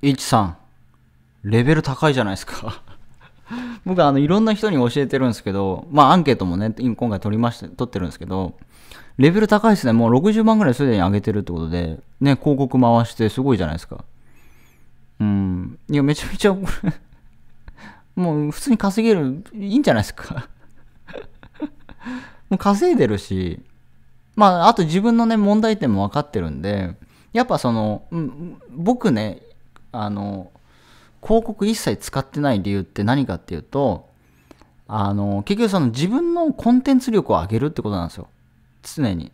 一さん、レベル高いじゃないですか 僕あのいろんな人に教えてるんですけど、まあアンケートもね、今回取りまして、取ってるんですけど、レベル高いですね。もう60万ぐらいすでに上げてるってことで、ね、広告回してすごいじゃないですか。うん。いや、めちゃめちゃこれ もう普通に稼げる、いいんじゃないですか もう稼いでるし、まあ、あと自分のね、問題点も分かってるんで、やっぱその、うん、僕ね、あの広告一切使ってない理由って何かっていうとあの結局その自分のコンテンツ力を上げるってことなんですよ常に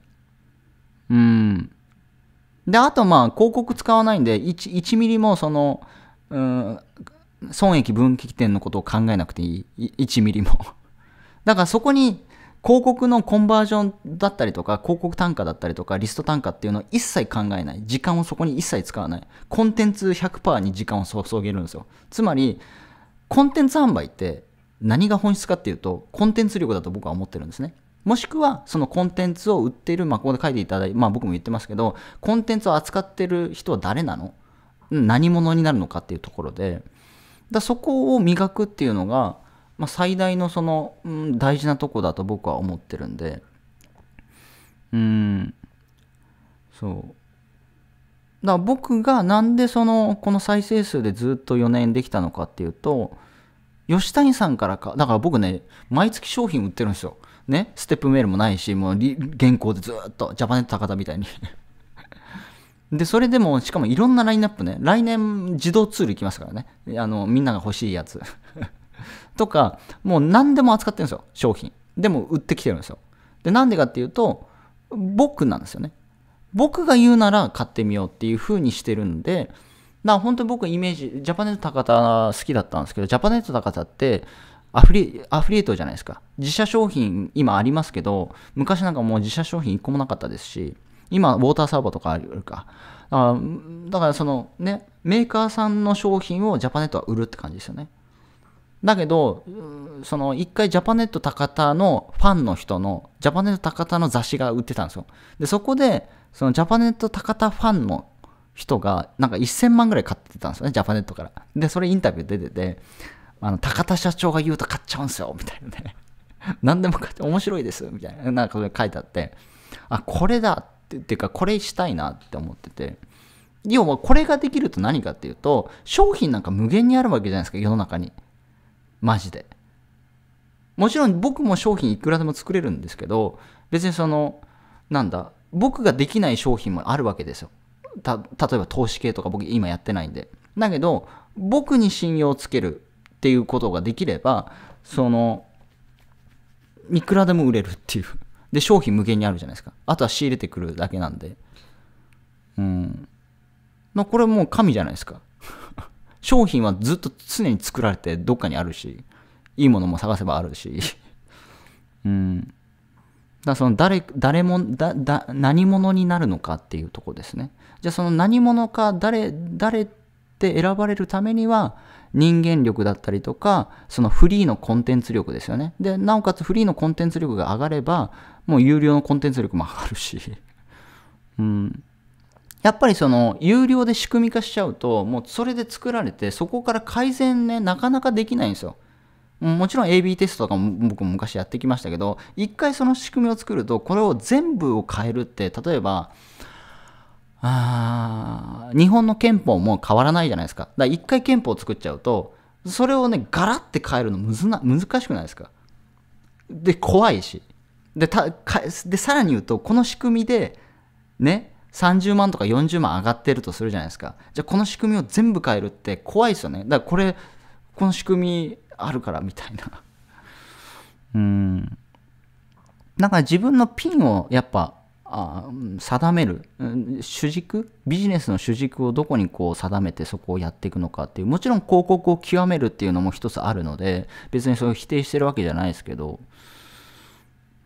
うんであとまあ広告使わないんで 1, 1ミリもそのうん損益分岐点のことを考えなくていい1ミリもだからそこに広告のコンバージョンだったりとか、広告単価だったりとか、リスト単価っていうのを一切考えない。時間をそこに一切使わない。コンテンツ100%に時間を注げるんですよ。つまり、コンテンツ販売って何が本質かっていうと、コンテンツ力だと僕は思ってるんですね。もしくは、そのコンテンツを売っている、まあ、ここで書いていただいて、まあ、僕も言ってますけど、コンテンツを扱ってる人は誰なの何者になるのかっていうところで、だそこを磨くっていうのが、まあ、最大のその、うん、大事なとこだと僕は思ってるんでうんそうだから僕がなんでそのこの再生数でずっと4年できたのかっていうと吉谷さんからかだから僕ね毎月商品売ってるんですよねステップメールもないしもう原稿でずっとジャパネット高田みたいに でそれでもしかもいろんなラインナップね来年自動ツールいきますからねあのみんなが欲しいやつとか、もう何でも扱ってるんですよ、商品。でも売ってきてるんですよ。で、なんでかっていうと、僕なんですよね。僕が言うなら買ってみようっていう風にしてるんで、な本当に僕イメージ、ジャパネット高田好きだったんですけど、ジャパネット高田ってアフリ、アフリエイトじゃないですか。自社商品今ありますけど、昔なんかもう自社商品1個もなかったですし、今、ウォーターサーバーとかあるか。だから、だからそのね、メーカーさんの商品をジャパネットは売るって感じですよね。だけど、その一回ジャパネット高田のファンの人の、ジャパネット高田の雑誌が売ってたんですよ。で、そこで、そのジャパネット高田ファンの人が、なんか1000万ぐらい買ってたんですよね、ジャパネットから。で、それインタビュー出てて、あの、高田社長が言うと買っちゃうんすよ、みたいなね。何でも買って、面白いです、みたいな。なんかそれ書いてあって、あ、これだって、っていうか、これしたいなって思ってて。要はこれができると何かっていうと、商品なんか無限にあるわけじゃないですか、世の中に。マジで。もちろん僕も商品いくらでも作れるんですけど、別にその、なんだ、僕ができない商品もあるわけですよ。た、例えば投資系とか僕今やってないんで。だけど、僕に信用をつけるっていうことができれば、その、いくらでも売れるっていう。で、商品無限にあるじゃないですか。あとは仕入れてくるだけなんで。うん。まあ、これもう神じゃないですか。商品はずっと常に作られてどっかにあるし、いいものも探せばあるし、うん。だその誰、誰も、だ、だ、何者になるのかっていうとこですね。じゃあその何者か、誰、誰って選ばれるためには、人間力だったりとか、そのフリーのコンテンツ力ですよね。で、なおかつフリーのコンテンツ力が上がれば、もう有料のコンテンツ力も上がるし、うん。やっぱりその有料で仕組み化しちゃうともうそれで作られてそこから改善ねなかなかできないんですよもちろん AB テストとかも僕も昔やってきましたけど一回その仕組みを作るとこれを全部を変えるって例えばあ日本の憲法も変わらないじゃないですかだから一回憲法を作っちゃうとそれをねガラッて変えるのむずな難しくないですかで怖いしでたかでさらに言うとこの仕組みでね30万とか40万上がってるとするじゃないですか。じゃあこの仕組みを全部変えるって怖いですよね。だからこれ、この仕組みあるからみたいな。うん。だから自分のピンをやっぱあ定める、主軸ビジネスの主軸をどこにこう定めてそこをやっていくのかっていうもちろん広告を極めるっていうのも一つあるので別にそれを否定してるわけじゃないですけど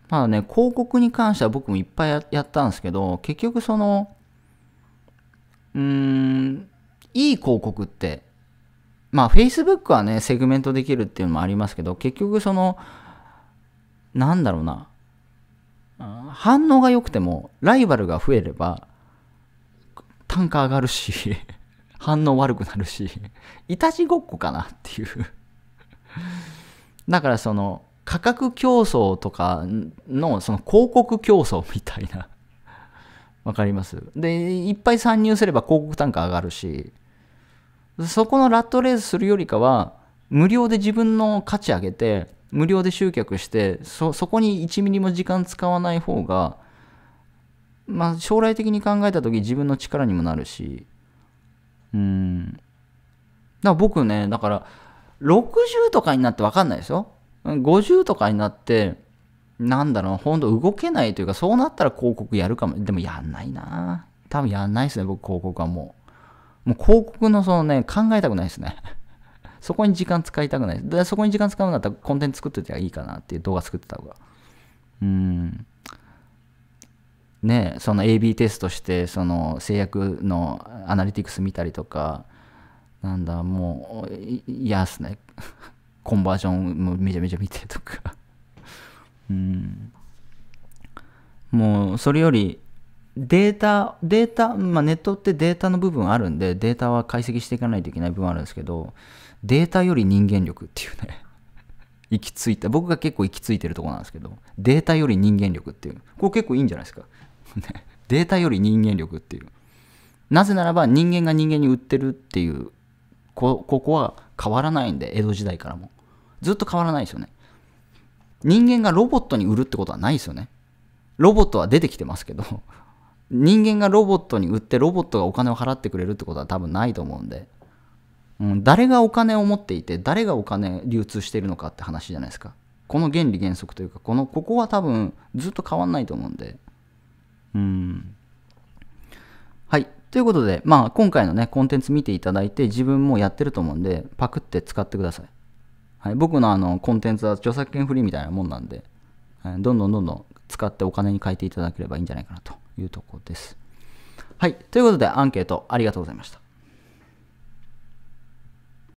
まあね、広告に関しては僕もいっぱいやったんですけど、結局その、うーん、いい広告って、まあ Facebook はね、セグメントできるっていうのもありますけど、結局その、なんだろうな、反応が良くても、ライバルが増えれば、単価上がるし 反応悪くなるしいたちごっこかなっていうだからその、価格競争とかのその広告競争みたいな わかりますで、いっぱい参入すれば広告単価上がるし、そこのラットレースするよりかは、無料で自分の価値上げて、無料で集客して、そ、そこに1ミリも時間使わない方が、まあ将来的に考えた時自分の力にもなるし、うん。だから僕ね、だから60とかになってわかんないですよ。50とかになって、なんだろう、ほんと動けないというか、そうなったら広告やるかも。でもやんないな多分やんないですね、僕広告はもう。もう広告のそのね、考えたくないですね。そこに時間使いたくないです。で、そこに時間使うんだったらコンテンツ作っててはいいかなっていう動画作ってた方が。うん。ねその AB テストして、その制約のアナリティクス見たりとか、なんだ、もう嫌っすね。コンバージョンもめちゃめちゃ見てとか うん。もう、それより、データ、データ、まあ、ネットってデータの部分あるんで、データは解析していかないといけない部分あるんですけど、データより人間力っていうね 行き着いた、僕が結構行き着いてるとこなんですけど、データより人間力っていう、これ結構いいんじゃないですか。データより人間力っていう。なぜならば人間が人間に売ってるっていう、ここは変わらないんで、江戸時代からも。ずっと変わらないですよね。人間がロボットに売るってことはないですよね。ロボットは出てきてますけど、人間がロボットに売ってロボットがお金を払ってくれるってことは多分ないと思うんで、うん、誰がお金を持っていて、誰がお金流通しているのかって話じゃないですか。この原理原則というか、この、ここは多分ずっと変わんないと思うんで、うん。はい。ということで、まあ今回のね、コンテンツ見ていただいて、自分もやってると思うんで、パクって使ってください。はい、僕のあのコンテンツは著作権フリーみたいなもんなんで、どんどんどんどん使ってお金に変えていただければいいんじゃないかなというところです。はい、ということでアンケートありがとうございました。